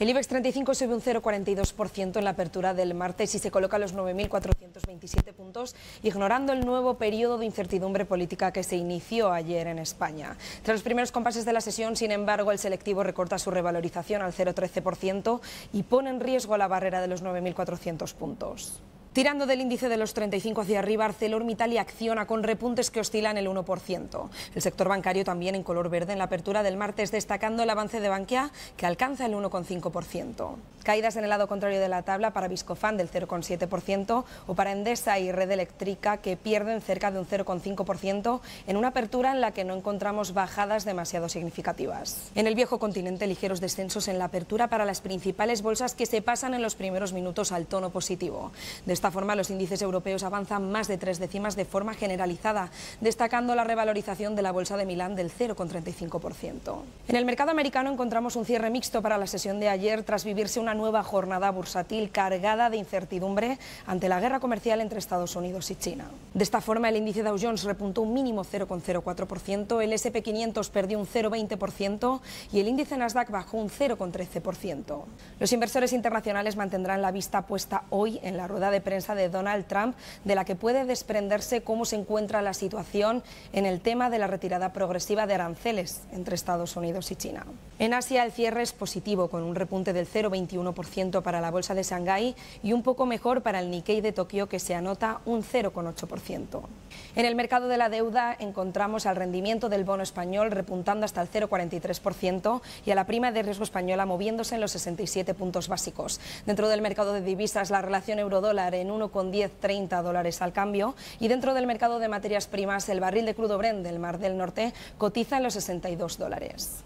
El IBEX 35 sube un 0,42% en la apertura del martes y se coloca a los 9.427 puntos, ignorando el nuevo periodo de incertidumbre política que se inició ayer en España. Tras los primeros compases de la sesión, sin embargo, el selectivo recorta su revalorización al 0,13% y pone en riesgo la barrera de los 9.400 puntos. Tirando del índice de los 35 hacia arriba, ArcelorMittal y Acciona con repuntes que oscilan el 1%. El sector bancario también en color verde en la apertura del martes, destacando el avance de Bankia que alcanza el 1,5%. Caídas en el lado contrario de la tabla para Viscofan del 0,7% o para Endesa y Red Eléctrica que pierden cerca de un 0,5% en una apertura en la que no encontramos bajadas demasiado significativas. En el viejo continente, ligeros descensos en la apertura para las principales bolsas que se pasan en los primeros minutos al tono positivo. De esta forma, los índices europeos avanzan más de tres décimas de forma generalizada, destacando la revalorización de la bolsa de Milán del 0,35%. En el mercado americano encontramos un cierre mixto para la sesión de ayer tras vivirse una nueva jornada bursátil cargada de incertidumbre ante la guerra comercial entre Estados Unidos y China. De esta forma, el índice Dow Jones repuntó un mínimo 0,04%, el S&P 500 perdió un 0,20% y el índice Nasdaq bajó un 0,13%. Los inversores internacionales mantendrán la vista puesta hoy en la rueda de prensa de Donald Trump, de la que puede desprenderse cómo se encuentra la situación en el tema de la retirada progresiva de aranceles entre Estados Unidos y China. En Asia el cierre es positivo, con un repunte del 0,21% para la bolsa de Shanghái y un poco mejor para el Nikkei de Tokio que se anota un 0,8%. En el mercado de la deuda encontramos al rendimiento del bono español repuntando hasta el 0,43% y a la prima de riesgo española moviéndose en los 67 puntos básicos. Dentro del mercado de divisas la relación eurodólar en 1,1030 dólares al cambio y dentro del mercado de materias primas el barril de crudo Brent del Mar del Norte cotiza en los 62 dólares.